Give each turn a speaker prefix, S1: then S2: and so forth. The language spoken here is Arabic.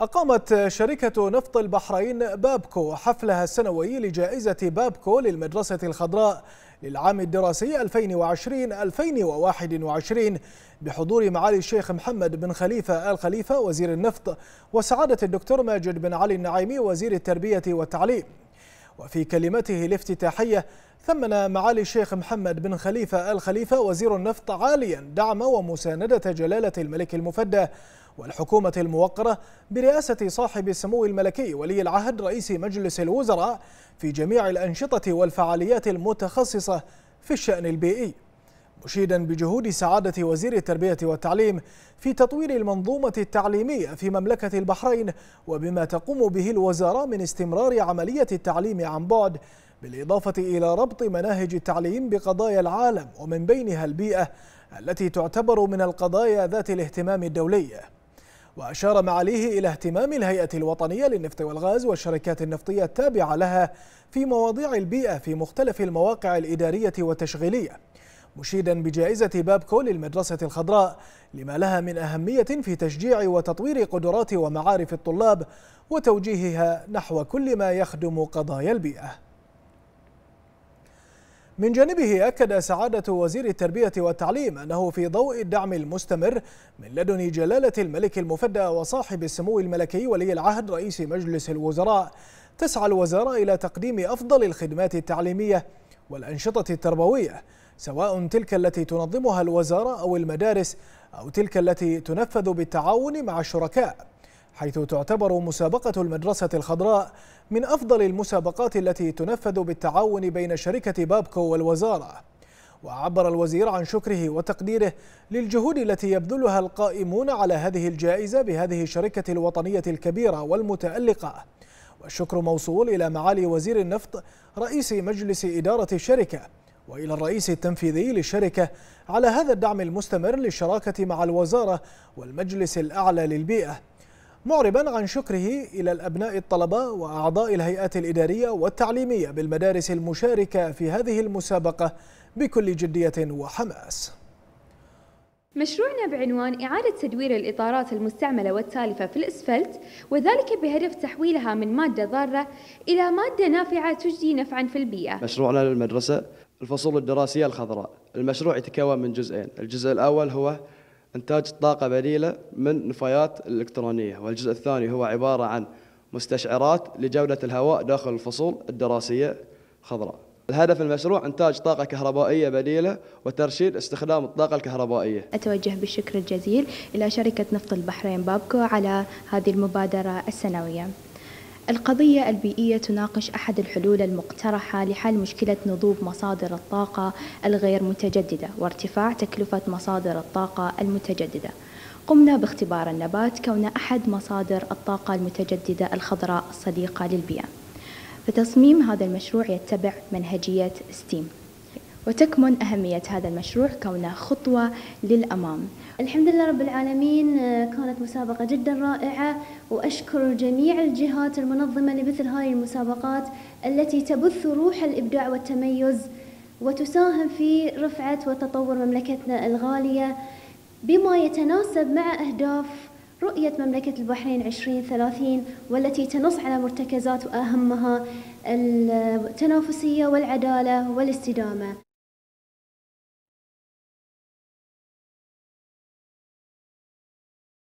S1: أقامت شركة نفط البحرين بابكو حفلها السنوي لجائزة بابكو للمدرسة الخضراء للعام الدراسي 2020-2021 بحضور معالي الشيخ محمد بن خليفة آل خليفة وزير النفط وسعادة الدكتور ماجد بن علي النعيمي وزير التربية والتعليم وفي كلمته الافتتاحية ثمن معالي الشيخ محمد بن خليفة آل خليفة وزير النفط عاليا دعم ومساندة جلالة الملك المفدى والحكومة الموقرة برئاسة صاحب السمو الملكي ولي العهد رئيس مجلس الوزراء في جميع الأنشطة والفعاليات المتخصصة في الشأن البيئي مشيدا بجهود سعادة وزير التربية والتعليم في تطوير المنظومة التعليمية في مملكة البحرين وبما تقوم به الوزارة من استمرار عملية التعليم عن بعد بالإضافة إلى ربط مناهج التعليم بقضايا العالم ومن بينها البيئة التي تعتبر من القضايا ذات الاهتمام الدولي وأشار معاليه إلى اهتمام الهيئة الوطنية للنفط والغاز والشركات النفطية التابعة لها في مواضيع البيئة في مختلف المواقع الإدارية والتشغيلية مشيدا بجائزة بابكو للمدرسة الخضراء لما لها من أهمية في تشجيع وتطوير قدرات ومعارف الطلاب وتوجيهها نحو كل ما يخدم قضايا البيئة من جانبه أكد سعادة وزير التربية والتعليم أنه في ضوء الدعم المستمر من لدن جلالة الملك المفدى وصاحب السمو الملكي ولي العهد رئيس مجلس الوزراء تسعى الوزارة إلى تقديم أفضل الخدمات التعليمية والأنشطة التربوية سواء تلك التي تنظمها الوزارة أو المدارس أو تلك التي تنفذ بالتعاون مع الشركاء حيث تعتبر مسابقة المدرسة الخضراء من أفضل المسابقات التي تنفذ بالتعاون بين شركة بابكو والوزارة وعبر الوزير عن شكره وتقديره للجهود التي يبذلها القائمون على هذه الجائزة بهذه الشركة الوطنية الكبيرة والمتألقة والشكر موصول إلى معالي وزير النفط رئيس مجلس إدارة الشركة وإلى الرئيس التنفيذي للشركة على هذا الدعم المستمر للشراكة مع الوزارة والمجلس الأعلى للبيئة معربا عن شكره إلى الأبناء الطلبة وأعضاء الهيئات الإدارية والتعليمية بالمدارس المشاركة في هذه المسابقة بكل جدية وحماس
S2: مشروعنا بعنوان إعادة تدوير الإطارات المستعملة والتالفة في الأسفلت وذلك بهدف تحويلها من مادة ضارة إلى مادة نافعة تجدي نفعا في البيئة مشروعنا للمدرسة الفصول الدراسية الخضراء المشروع يتكون من جزئين الجزء الأول هو إنتاج طاقة بديلة من نفايات الإلكترونية والجزء الثاني هو عبارة عن مستشعرات لجودة الهواء داخل الفصول الدراسية خضراء الهدف المشروع إنتاج طاقة كهربائية بديلة وترشيد استخدام الطاقة الكهربائية أتوجه بالشكر الجزيل إلى شركة نفط البحرين بابكو على هذه المبادرة السنوية القضية البيئية تناقش أحد الحلول المقترحة لحل مشكلة نضوب مصادر الطاقة الغير متجددة وارتفاع تكلفة مصادر الطاقة المتجددة. قمنا باختبار النبات كون أحد مصادر الطاقة المتجددة الخضراء الصديقة للبيئة. فتصميم هذا المشروع يتبع منهجية ستيم وتكمن أهمية هذا المشروع كونه خطوة للأمام الحمد لله رب العالمين آه، كانت مسابقة جدا رائعة وأشكر جميع الجهات المنظمة لمثل هذه المسابقات التي تبث روح الإبداع والتميز وتساهم في رفعة وتطور مملكتنا الغالية بما يتناسب مع أهداف رؤية مملكة البحرين 2030 والتي تنص على مرتكزات وأهمها التنافسية
S1: والعدالة والاستدامة